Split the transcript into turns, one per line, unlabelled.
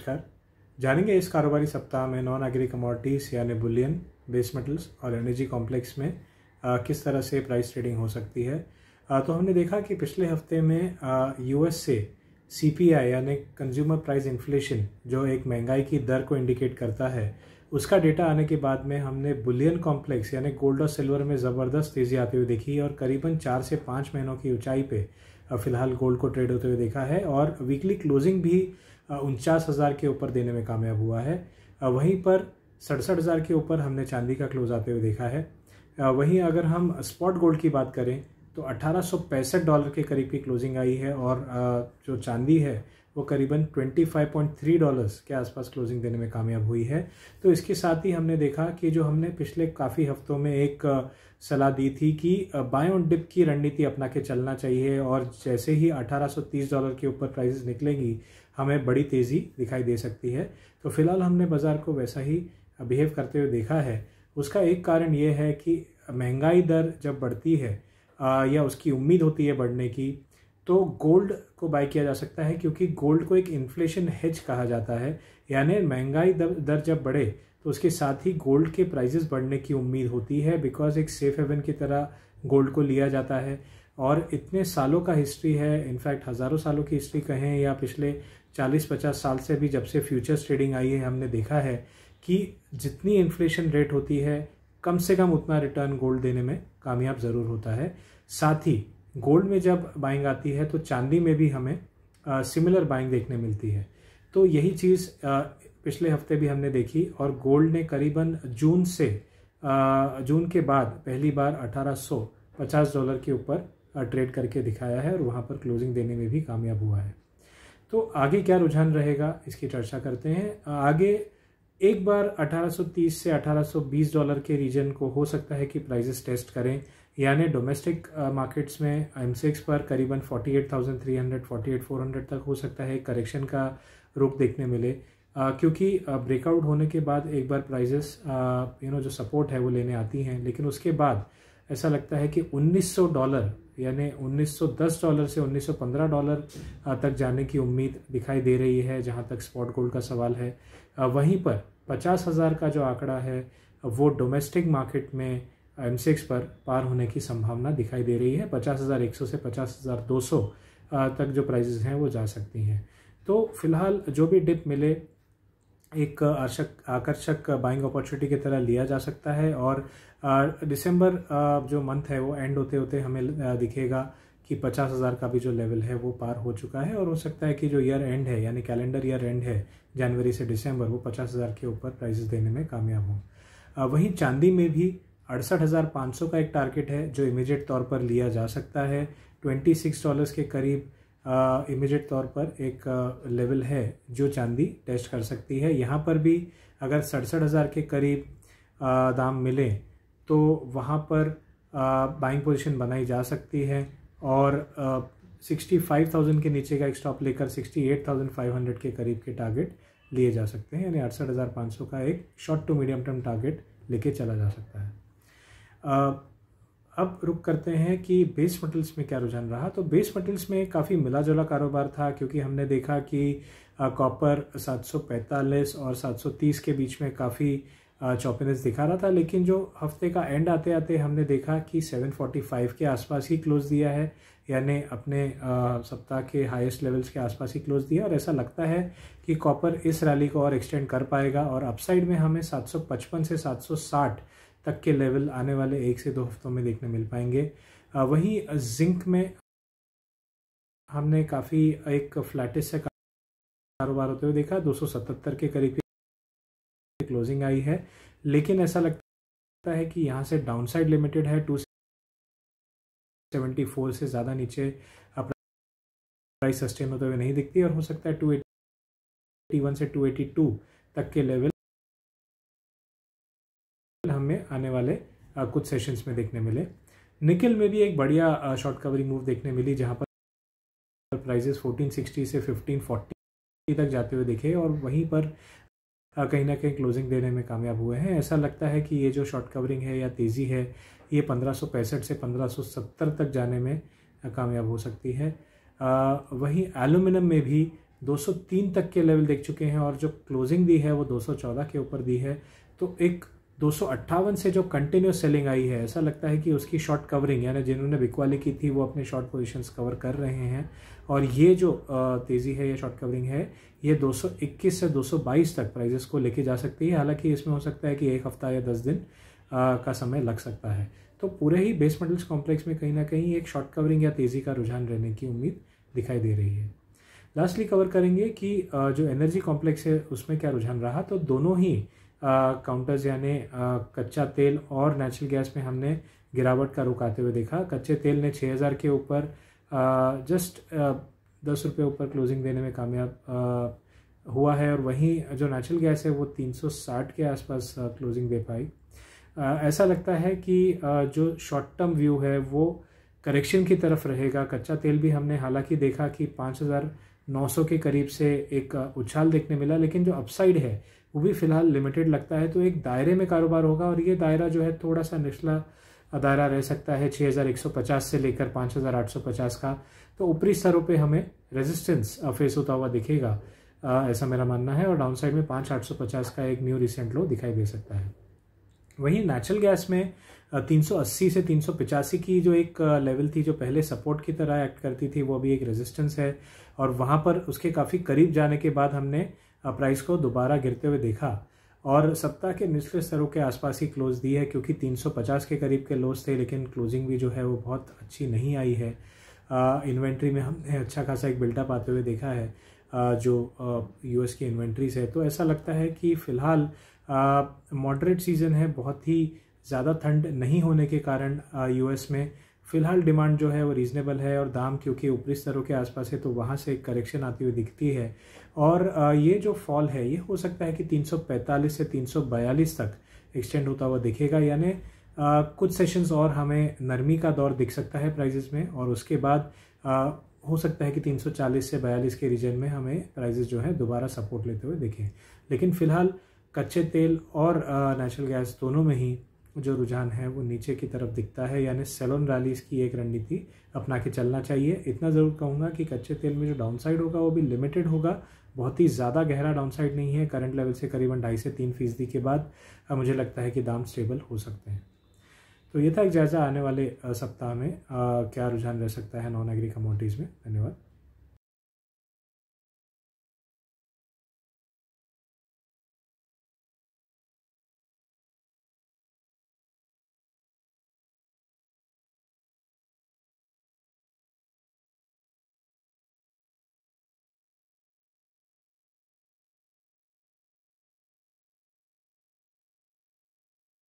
नमस्कार जानेंगे इस कारोबारी सप्ताह में नॉन एग्री कमोडिटीज़ यानी बुलियन बेस मेटल्स और एनर्जी कॉम्प्लेक्स में आ, किस तरह से प्राइस ट्रेडिंग हो सकती है आ, तो हमने देखा कि पिछले हफ्ते में यूएस से सीपीआई यानी कंज्यूमर प्राइस इन्फ्लेशन जो एक महंगाई की दर को इंडिकेट करता है उसका डेटा आने के बाद में हमने बुलियन कॉम्प्लेक्स यानी गोल्ड और सिल्वर में ज़बरदस्त तेज़ी आते हुए देखी और करीबन चार से पाँच महीनों की ऊंचाई पे फिलहाल गोल्ड को ट्रेड होते हुए देखा है और वीकली क्लोजिंग भी उनचास हज़ार के ऊपर देने में कामयाब हुआ है वहीं पर सड़सठ हज़ार के ऊपर हमने चांदी का क्लोज आते हुए देखा है वहीं अगर हम स्पॉट गोल्ड की बात करें तो अठारह डॉलर के करीब की क्लोजिंग आई है और जो चांदी है वो करीबन 25.3 डॉलर्स के आसपास क्लोजिंग देने में कामयाब हुई है तो इसके साथ ही हमने देखा कि जो हमने पिछले काफ़ी हफ्तों में एक सलाह दी थी कि बाय ऑन डिप की रणनीति अपना के चलना चाहिए और जैसे ही 1830 डॉलर के ऊपर प्राइसेस निकलेंगी हमें बड़ी तेज़ी दिखाई दे सकती है तो फिलहाल हमने बाज़ार को वैसा ही बिहेव करते हुए देखा है उसका एक कारण ये है कि महंगाई दर जब बढ़ती है या उसकी उम्मीद होती है बढ़ने की तो गोल्ड को बाय किया जा सकता है क्योंकि गोल्ड को एक इन्फ्लेशन हेज कहा जाता है यानी महंगाई दर जब बढ़े तो उसके साथ ही गोल्ड के प्राइजेस बढ़ने की उम्मीद होती है बिकॉज एक सेफ हेवन की तरह गोल्ड को लिया जाता है और इतने सालों का हिस्ट्री है इनफैक्ट हज़ारों सालों की हिस्ट्री कहें या पिछले 40-50 साल से भी जब से फ्यूचर्स ट्रेडिंग आई है हमने देखा है कि जितनी इन्फ्लेशन रेट होती है कम से कम उतना रिटर्न गोल्ड देने में कामयाब ज़रूर होता है साथ ही गोल्ड में जब बाइंग आती है तो चांदी में भी हमें सिमिलर बाइंग देखने मिलती है तो यही चीज़ आ, पिछले हफ्ते भी हमने देखी और गोल्ड ने करीबन जून से आ, जून के बाद पहली बार 1850 डॉलर के ऊपर ट्रेड करके दिखाया है और वहाँ पर क्लोजिंग देने में भी कामयाब हुआ है तो आगे क्या रुझान रहेगा इसकी चर्चा करते हैं आगे एक बार 1830 से 1820 डॉलर के रीजन को हो सकता है कि प्राइसेस टेस्ट करें यानी डोमेस्टिक मार्केट्स में एम सिक्स पर करीबन 48,300 48,400 तक हो सकता है करेक्शन का रुख देखने मिले क्योंकि ब्रेकआउट होने के बाद एक बार प्राइजेस यू नो जो सपोर्ट है वो लेने आती हैं लेकिन उसके बाद ऐसा लगता है कि 1900 डॉलर यानी 1910 डॉलर से 1915 डॉलर तक जाने की उम्मीद दिखाई दे रही है जहाँ तक स्पॉट गोल्ड का सवाल है वहीं पर पचास हज़ार का जो आंकड़ा है वो डोमेस्टिक मार्केट में एम पर पार होने की संभावना दिखाई दे रही है पचास हज़ार एक सौ से पचास हज़ार दो सौ तक जो प्राइजेज़ हैं वो जा सकती हैं तो फिलहाल जो भी डिप मिले एक आशक आकर्षक बाइंग अपॉर्चुनिटी की तरह लिया जा सकता है और दिसंबर जो मंथ है वो एंड होते होते हमें दिखेगा कि पचास हज़ार का भी जो लेवल है वो पार हो चुका है और हो सकता है कि जो ईयर एंड है यानी कैलेंडर ईयर एंड है जनवरी से दिसंबर वो पचास हज़ार के ऊपर प्राइजेस देने में कामयाब हों वहीं चांदी में भी अड़सठ हज़ार पाँच सौ का एक टारगेट है जो इमीडिएट तौर पर लिया जा सकता है ट्वेंटी सिक्स डॉलर्स के करीब इमिजिएट तौर पर एक लेवल है जो चांदी टेस्ट कर सकती है यहाँ पर भी अगर सड़सठ हज़ार के करीब दाम मिले तो वहाँ पर बाइंग पोजीशन बनाई जा सकती है और सिक्सटी फाइव थाउजेंड के नीचे का एक स्टॉप लेकर sixty eight thousand five hundred के करीब के टारगेट लिए जा सकते हैं यानी अड़सठ हज़ार पाँच सौ का एक short to medium term target लेके चला जा सकता है अब रुक करते हैं कि बेस मेटल्स में क्या रुझान रहा तो बेस मेटल्स में काफ़ी मिला जुला कारोबार था क्योंकि हमने देखा कि कॉपर 745 और 730 के बीच में काफ़ी चौपेनेस दिखा रहा था लेकिन जो हफ्ते का एंड आते आते हमने देखा कि 745 के आसपास ही क्लोज दिया है यानी अपने सप्ताह के हाईएस्ट लेवल्स के आसपास ही क्लोज दिया और ऐसा लगता है कि कॉपर इस रैली को और एक्सटेंड कर पाएगा और अपसाइड में हमें 755 से 760 तक के लेवल आने वाले एक से दो हफ्तों में देखने मिल पाएंगे वहीं जिंक में हमने काफ़ी एक फ्लैटिस से कारोबार होते हुए देखा 277 के करीब क्लोजिंग आई है लेकिन ऐसा लगता है कि यहाँ से डाउनसाइड लिमिटेड है टू सेवेंटी फोर से ज़्यादा नीचे प्राइस सस्टेन होते हुए नहीं दिखती और हो सकता है टू एटी वन से टू एटी टू तक के लेवल में आने वाले कुछ सेशंस में देखने मिले निकल में भी एक बढ़िया शॉर्ट कवरिंग मूव देखने मिली जहाँ पर प्राइजेस 1460 से 1540 तक जाते हुए देखे और वहीं पर कहीं ना कहीं क्लोजिंग देने में कामयाब हुए हैं ऐसा लगता है कि ये जो शॉर्ट कवरिंग है या तेज़ी है ये पंद्रह से पंद्रह तक जाने में कामयाब हो सकती है वहीं एलुमिनियम में भी 203 तक के लेवल देख चुके हैं और जो क्लोजिंग दी है वो 214 के ऊपर दी है तो एक दो से जो कंटिन्यूस सेलिंग आई है ऐसा लगता है कि उसकी शॉर्ट कवरिंग यानी जिन्होंने बिकवाली की थी वो अपने शॉर्ट पोजीशंस कवर कर रहे हैं और ये जो तेज़ी है ये शॉर्ट कवरिंग है ये 221 से 222 तक प्राइजेस को लेके जा सकती है हालांकि इसमें हो सकता है कि एक हफ्ता या दस दिन आ, का समय लग सकता है तो पूरे ही बेस मेटल्स कॉम्प्लेक्स में कहीं ना कहीं एक शॉर्ट कवरिंग या तेज़ी का रुझान रहने की उम्मीद दिखाई दे रही है लास्टली कवर करेंगे कि जो एनर्जी कॉम्प्लेक्स है उसमें क्या रुझान रहा तो दोनों ही काउंटर्स यानी कच्चा तेल और नेचुरल गैस में हमने गिरावट का रुख आते हुए देखा कच्चे तेल ने 6000 के ऊपर जस्ट दस रुपये ऊपर क्लोजिंग देने में कामयाब हुआ है और वहीं जो नेचुरल गैस है वो 360 के आसपास क्लोजिंग दे पाई ऐसा लगता है कि जो शॉर्ट टर्म व्यू है वो करेक्शन की तरफ रहेगा कच्चा तेल भी हमने हालांकि देखा कि 5900 के करीब से एक उछाल देखने मिला लेकिन जो अपसाइड है वो भी फ़िलहाल लिमिटेड लगता है तो एक दायरे में कारोबार होगा और ये दायरा जो है थोड़ा सा निचला दायरा रह सकता है 6150 से लेकर 5850 का तो ऊपरी स्तरों पे हमें रेजिस्टेंस फेस होता हुआ दिखेगा आ, ऐसा मेरा मानना है और डाउन साइड में 5850 का एक न्यू रिसेंट लो दिखाई दे सकता है वहीं नेचुरल गैस में 380 से तीन की जो एक लेवल थी जो पहले सपोर्ट की तरह एक्ट करती थी वो अभी एक रेजिस्टेंस है और वहाँ पर उसके काफ़ी करीब जाने के बाद हमने प्राइस को दोबारा गिरते हुए देखा और सप्ताह के निचले स्तरों के आसपास ही क्लोज़ दी है क्योंकि 350 के करीब के लोज थे लेकिन क्लोजिंग भी जो है वो बहुत अच्छी नहीं आई है इन्वेंट्री में हमने अच्छा खासा एक बिल्टअप आते हुए देखा है आ, जो यूएस की इन्वेंट्रीज है तो ऐसा लगता है कि फ़िलहाल मॉडरेट सीज़न है बहुत ही ज़्यादा ठंड नहीं होने के कारण यूएस में फ़िलहाल डिमांड जो है वो रीज़नेबल है और दाम क्योंकि ऊपरी स्तरों के आसपास है तो वहाँ से एक करेक्शन आती हुई दिखती है और ये जो फॉल है ये हो सकता है कि 345 से 342 तक एक्सटेंड होता हुआ दिखेगा यानी कुछ सेशंस और हमें नरमी का दौर दिख सकता है प्राइजेस में और उसके बाद आ, हो सकता है कि 340 से बयालीस के रीजन में हमें प्राइजेस जो है दोबारा सपोर्ट लेते हुए दिखें लेकिन फ़िलहाल कच्चे तेल और नेचुरल गैस दोनों में ही जो रुझान है वो नीचे की तरफ दिखता है यानी सेलोन रैलीज की एक रणनीति अपना के चलना चाहिए इतना ज़रूर कहूँगा कि कच्चे तेल में जो डाउनसाइड होगा वो भी लिमिटेड होगा बहुत ही ज़्यादा गहरा डाउनसाइड नहीं है करंट लेवल से करीबन ढाई से तीन फीसदी के बाद मुझे लगता है कि दाम स्टेबल हो सकते हैं तो ये था एक जायज़ा आने वाले सप्ताह में आ, क्या रुझान रह सकता है नॉन एग्री कमोडिटीज़ में धन्यवाद